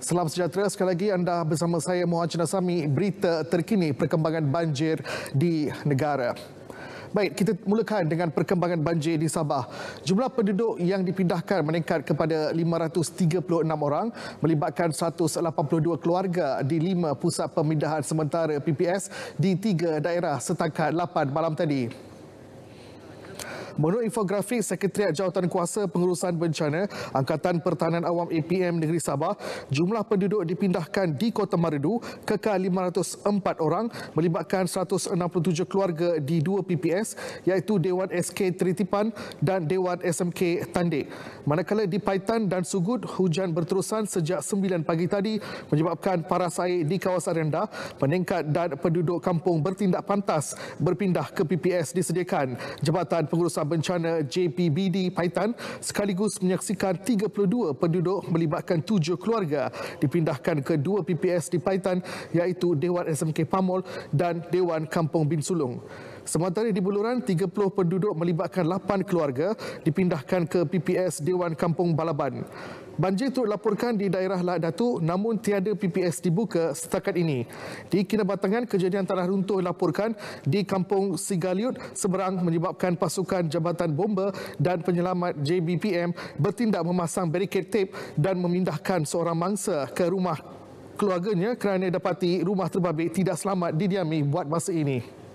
Salam sejahtera sekali lagi anda bersama saya Muhammad Chinasami berita terkini perkembangan banjir di negara. Baik, kita mulakan dengan perkembangan banjir di Sabah. Jumlah penduduk yang dipindahkan meningkat kepada 536 orang melibatkan 182 keluarga di lima pusat pemindahan sementara PPS di tiga daerah setakat 8 malam tadi. Menurut infografik Sekretariat Jawatan Kuasa Pengurusan Bencana Angkatan Pertahanan Awam APM Negeri Sabah, jumlah penduduk dipindahkan di Kota Maridu kekal 504 orang melibatkan 167 keluarga di dua PPS iaitu Dewan SK Teritipan dan Dewan SMK Tandik. Manakala di Paitan dan Sugut, hujan berterusan sejak 9 pagi tadi menyebabkan paras air di kawasan rendah, peningkat dan penduduk kampung bertindak pantas berpindah ke PPS disediakan Jabatan Pengurusan Pusat Bencana JPBD Paitan sekaligus menyaksikan 32 penduduk melibatkan tujuh keluarga dipindahkan ke dua PPS di Paitan iaitu Dewan SMK Pamol dan Dewan Kampung Bin Sulung. Sementara di Buluran, 30 penduduk melibatkan 8 keluarga dipindahkan ke PPS Dewan Kampung Balaban. Banjir turut laporkan di daerah Lahad Datu namun tiada PPS dibuka setakat ini. Di Kinabatangan, kejadian tanah runtuh laporkan di Kampung Sigaliut seberang menyebabkan pasukan Jabatan Bomba dan Penyelamat JBPM bertindak memasang barikade tip dan memindahkan seorang mangsa ke rumah keluarganya kerana dapati rumah terbabit tidak selamat didiami buat masa ini.